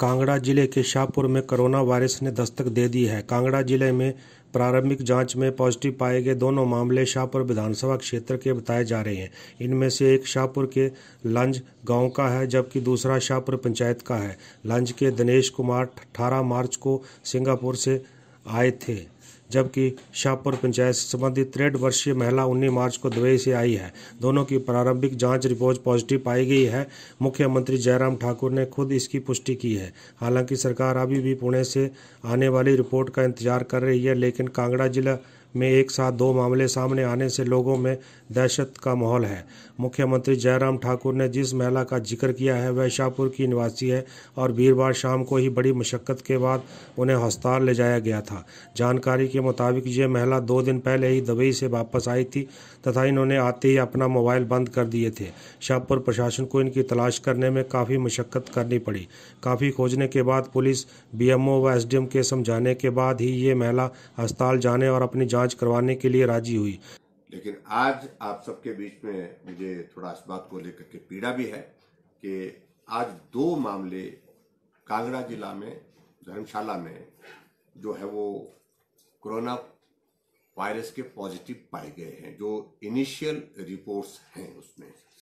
कांगड़ा जिले के शाहपुर में कोरोना वायरस ने दस्तक दे दी है कांगड़ा जिले में प्रारंभिक जांच में पॉजिटिव पाए गए दोनों मामले शाहपुर विधानसभा क्षेत्र के बताए जा रहे हैं इनमें से एक शाहपुर के लंज गांव का है जबकि दूसरा शाहपुर पंचायत का है लंज के दिनेश कुमार अठारह मार्च को सिंगापुर से आए थे जबकि शाहपुर पंचायत से संबंधित तिरठ वर्षीय महिला उन्नीस मार्च को दुबई से आई है दोनों की प्रारंभिक जांच रिपोर्ट पॉजिटिव पाई गई है मुख्यमंत्री जयराम ठाकुर ने खुद इसकी पुष्टि की है हालांकि सरकार अभी भी पुणे से आने वाली रिपोर्ट का इंतजार कर रही है लेकिन कांगड़ा जिला में एक साथ दो मामले सामने आने से लोगों में दहशत का माहौल है मुख्यमंत्री जयराम ठाकुर ने जिस महिला का जिक्र किया है वह शाहपुर की निवासी है और वीरवार शाम को ही बड़ी मशक्क़त के बाद उन्हें हस्पताल ले जाया गया था जानकारी के मुताबिक ये महिला दो दिन पहले ही दुबई से वापस आई थी तथा इन्होंने आते ही अपना मोबाइल बंद कर दिए थे शाहपुर प्रशासन को इनकी तलाश करने में काफ़ी मशक्क़त करनी पड़ी काफ़ी खोजने के बाद पुलिस बी व एस के समझाने के बाद ही ये महिला अस्पताल जाने और अपनी जान जांच करवाने के लिए राजी हुई लेकिन आज आप सबके बीच में मुझे थोड़ा इस बात को लेकर के पीड़ा भी है कि आज दो मामले कांगड़ा जिला में धर्मशाला में जो है वो कोरोना वायरस के पॉजिटिव पाए गए हैं जो इनिशियल रिपोर्ट्स हैं उसमें